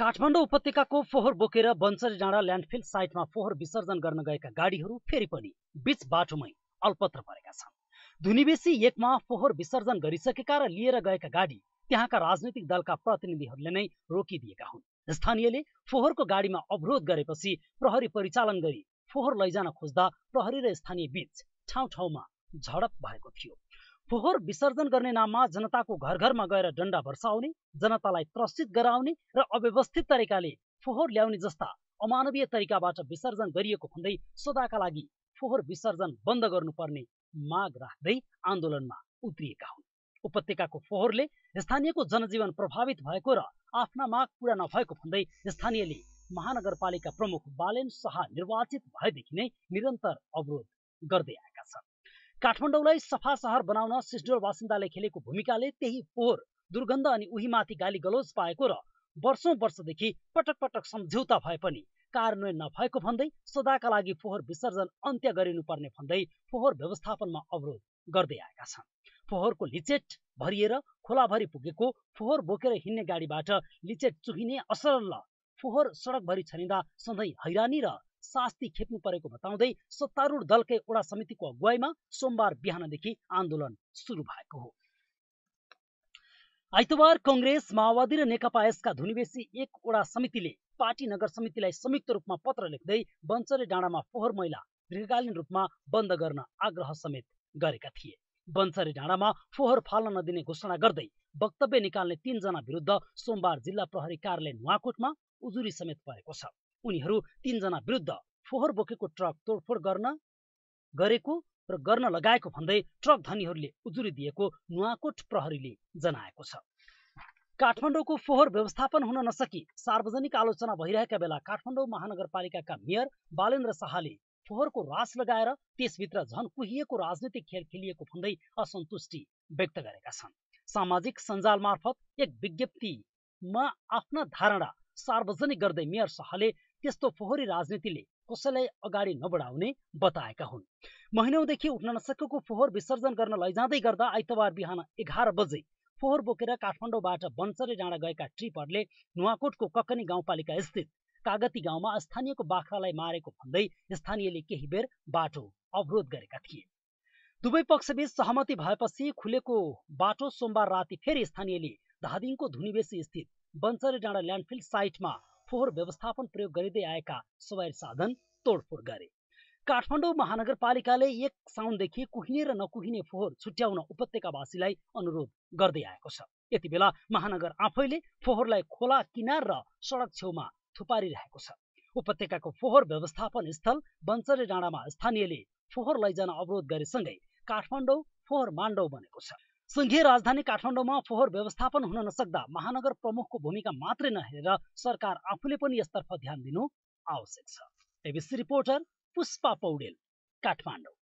काठमाडौँ उपत्यकाको फोहोर बोकेर बन्सरी डाँडा ल्यान्डफिल साइटमा फोहोर विसर्जन गर्न गएका गाडीहरू फेरि पनि बीच बाटोमै अल्पत्र परेका छन् धुनिवेशी एकमा फोहोर विसर्जन गरिसकेका र लिएर गएका गाडी त्यहाँका राजनैतिक दलका प्रतिनिधिहरूले नै रोकिदिएका हुन् स्थानीयले फोहोरको गाडीमा अवरोध गरेपछि प्रहरी परिचालन गरी फोहोर लैजान खोज्दा प्रहरी र स्थानीय बीच ठाउँ ठाउँमा झडप भएको थियो फोहोर विसर्जन गर्ने नाममा जनताको घर घरमा गएर डन्डा भर्साउने जनतालाई त्रसित गराउने र अव्यवस्थित तरिकाले फोहोर ल्याउने जस्ता अमानवीय तरिकाबाट विसर्जन गरिएको भन्दै सदाका लागि फोहोर विसर्जन बन्द गर्नुपर्ने माग राख्दै आन्दोलनमा उत्रिएका हुन् उपत्यकाको फोहोरले स्थानीयको जनजीवन प्रभावित भएको र आफ्ना माग पूरा नभएको भन्दै स्थानीयले महानगरपालिका प्रमुख बालेन शाह निर्वाचित भएदेखि नै निरन्तर अवरोध गर्दै आएका काठमाडौँलाई सफा सहर बनाउन सिस्डोल बासिन्दाले खेलेको भूमिकाले त्यही फोहोर दुर्गन्ध अनि उहीमाथि गाली गलोज पाएको र वर्षौँ वर्षदेखि पटक पटक सम्झौता भए पनि कार्यान्वयन नभएको भन्दै सदाका लागि फोहोर विसर्जन अन्त्य गरिनुपर्ने भन्दै फोहोर व्यवस्थापनमा अवरोध गर्दै आएका छन् फोहोरको लिचेट भरिएर खोलाभरि पुगेको फोहोर बोकेर हिँड्ने गाडीबाट लिचेट चुहिने असरल फोहोर सडकभरि छरिँदा सधैँ हैरानी र शास्ति खेप्नु परेको बताउँदै सत्तारूढ दलकै वडा समितिको अगुवाईमा सोमबार बिहानदेखि आन्दोलन सुरु भएको हो आइतबार कङ्ग्रेस माओवादी र नेकपा यसका धुनिवेशी एक ओडा समितिले पार्टी नगर समितिलाई संयुक्त रूपमा पत्र लेख्दै बन्चरे डाँडामा फोहोर मैला दीर्घकालीन रूपमा बन्द गर्न आग्रह समेत गरेका थिए बन्चरे डाँडामा फोहोर फाल्न नदिने घोषणा गर्दै वक्तव्य निकाल्ने तीनजना विरुद्ध सोमबार जिल्ला प्रहरी कार्यालय नुवाकोटमा उजुरी समेत परेको छ उनीहरू तीनजना विरुद्ध फोहोर बोकेको ट्रक तोडफोड गर्न गरेको र गर्न लगाएको भन्दै ट्रक धनीहरूले उजुरी दिएको नुवाकोट प्रहरीले जनाएको छ काठमाडौँको फोहोर व्यवस्थापन हुन नसकी सार्वजनिक आलोचना भइरहेका बेला काठमाडौँ महानगरपालिकाका मेयर बालेन्द्र शाहले फोहोरको रास लगाएर त्यसभित्र झन कुहिएको राजनीतिक खेल खेलिएको भन्दै असन्तुष्टि व्यक्त गरेका छन् सामाजिक सञ्जाल मार्फत एक विज्ञप्तिमा आफ्ना धारणा सार्वजनिक गर्दै मेयर शाहले त्यस्तो फोहोरी राजनीतिले कसैलाई अगाडि नबढाउने बताएका हुन् महिनौदेखि उठ्न नसकेको फोहोर विसर्जन गर्न लैजाँदै गर्दा आइतबार बिहान एघार बजे फोहोर बोकेर काठमाडौँबाट बन्सरे डाँडा गएका ट्रिपहरूले नुवाकोटको ककनी गाउँपालिका स्थित कागती गाउँमा स्थानीयको बाख्रालाई मारेको भन्दै स्थानीयले केही बेर बाटो अवरोध गरेका थिए दुवै पक्षबीच सहमति भएपछि खुलेको बाटो सोमबार राति फेरि स्थानीयले धादिङको धुनिबेसी स्थित बन्सरे डाँडा ल्यान्डफिल्ड साइटमा फोहोर व्यवस्थापन प्रयोग गरिँदै आएका सवारी साधन तोडफोड गरे काठमाडौँ महानगरपालिकाले एक साउनदेखि कुहिने र नकुहिने फोहोर छुट्याउन उपत्यकावासीलाई अनुरोध गर्दै आएको छ यति बेला महानगर आफैले फोहोरलाई खोला किनार र सडक छेउमा थुपारिरहेको छ उपत्यकाको फोहोर व्यवस्थापन स्थल बन्चरे डाँडामा स्थानीयले फोहोर लैजान अवरोध गरेसँगै काठमाडौँ फोहोर मान्डौ बनेको छ सङ्घीय राजधानी काठमाडौँमा फोहोर व्यवस्थापन हुन नसक्दा महानगर प्रमुखको भूमिका मात्रै नहेरेर सरकार आफूले पनि यसतर्फ ध्यान दिनु आवश्यक छ एबिसी रिपोर्टर पुष्पा पौडेल काठमाडौँ